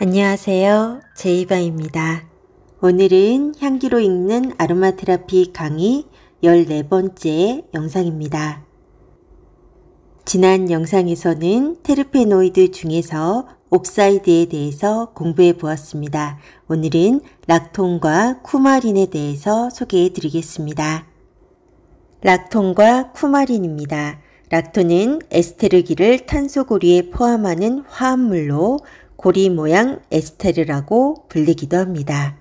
안녕하세요. 제이바입니다. 오늘은 향기로 읽는 아로마 테라피 강의 14번째 영상입니다. 지난 영상에서는 테르페노이드 중에서 옥사이드에 대해서 공부해 보았습니다. 오늘은 락톤과 쿠마린에 대해서 소개해 드리겠습니다. 락톤과 쿠마린입니다. 락톤은 에스테르기를 탄소고리에 포함하는 화합물로 고리 모양 에스테르라고 불리기도 합니다.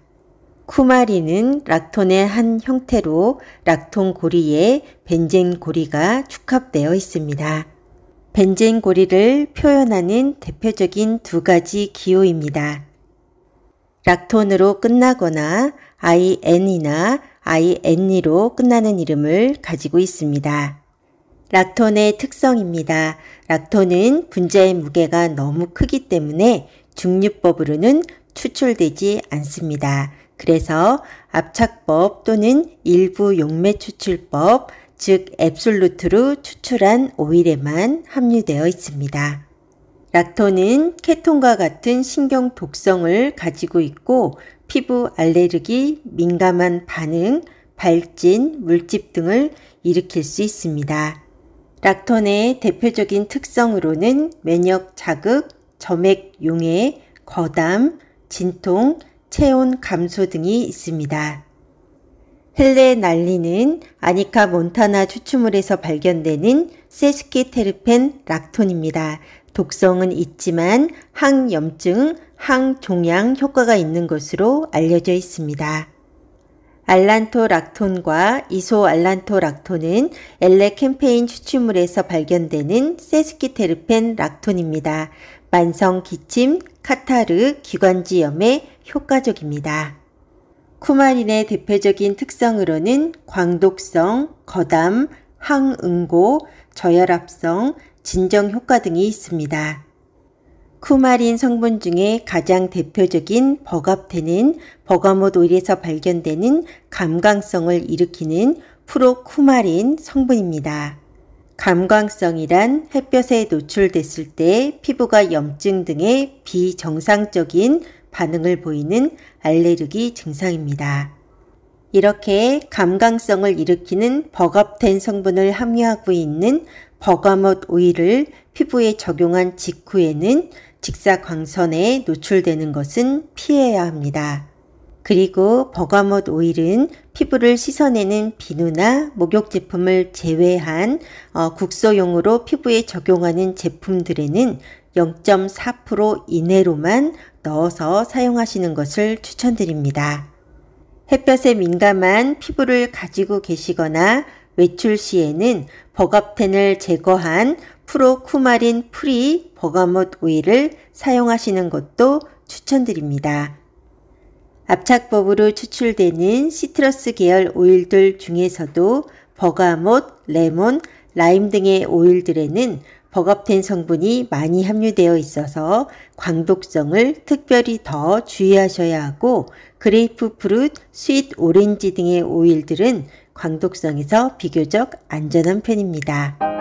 쿠마리는 락톤의 한 형태로 락톤 고리에 벤젠 고리가 축합되어 있습니다. 벤젠 고리를 표현하는 대표적인 두 가지 기호입니다. 락톤으로 끝나거나 IN이나 IN이로 끝나는 이름을 가지고 있습니다. 락톤의 특성입니다. 락톤은 분자의 무게가 너무 크기 때문에 중류법으로는 추출되지 않습니다. 그래서 압착법 또는 일부 용매 추출법, 즉 앱솔루트로 추출한 오일에만 함유되어 있습니다. 락톤은 케톤과 같은 신경 독성을 가지고 있고 피부 알레르기, 민감한 반응, 발진, 물집 등을 일으킬 수 있습니다. 락톤의 대표적인 특성으로는 면역 자극, 점액 용해, 거담, 진통, 체온 감소 등이 있습니다. 헬레 난리는 아니카 몬타나 추출물에서 발견되는 세스키테르펜 락톤입니다. 독성은 있지만 항염증, 항종양 효과가 있는 것으로 알려져 있습니다. 알란토락톤과 이소알란토락톤은 엘레 캠페인 추출물에서 발견되는 세스키테르펜 락톤입니다. 만성 기침, 카타르, 기관지염에 효과적입니다. 쿠마린의 대표적인 특성으로는 광독성, 거담, 항응고, 저혈압성, 진정 효과 등이 있습니다. 쿠마린 성분 중에 가장 대표적인 버갑테는 버가못 오일에서 발견되는 감광성을 일으키는 프로쿠마린 성분입니다. 감광성이란 햇볕에 노출됐을 때 피부가 염증 등의 비정상적인 반응을 보이는 알레르기 증상입니다. 이렇게 감강성을 일으키는 버겁텐 성분을 함유하고 있는 버가못 오일을 피부에 적용한 직후에는 직사광선에 노출되는 것은 피해야 합니다. 그리고 버가못 오일은 피부를 씻어내는 비누나 목욕 제품을 제외한 어, 국소용으로 피부에 적용하는 제품들에는 0.4% 이내로만 넣어서 사용하시는 것을 추천드립니다. 햇볕에 민감한 피부를 가지고 계시거나 외출 시에는 버가텐을 제거한 프로쿠마린 프리 버가못 오일을 사용하시는 것도 추천드립니다. 압착법으로 추출되는 시트러스 계열 오일들 중에서도 버가못, 레몬, 라임 등의 오일들에는 버겁텐 성분이 많이 함유되어 있어서 광독성을 특별히 더 주의하셔야 하고 그레이프 프트 스윗 오렌지 등의 오일들은 광독성에서 비교적 안전한 편입니다.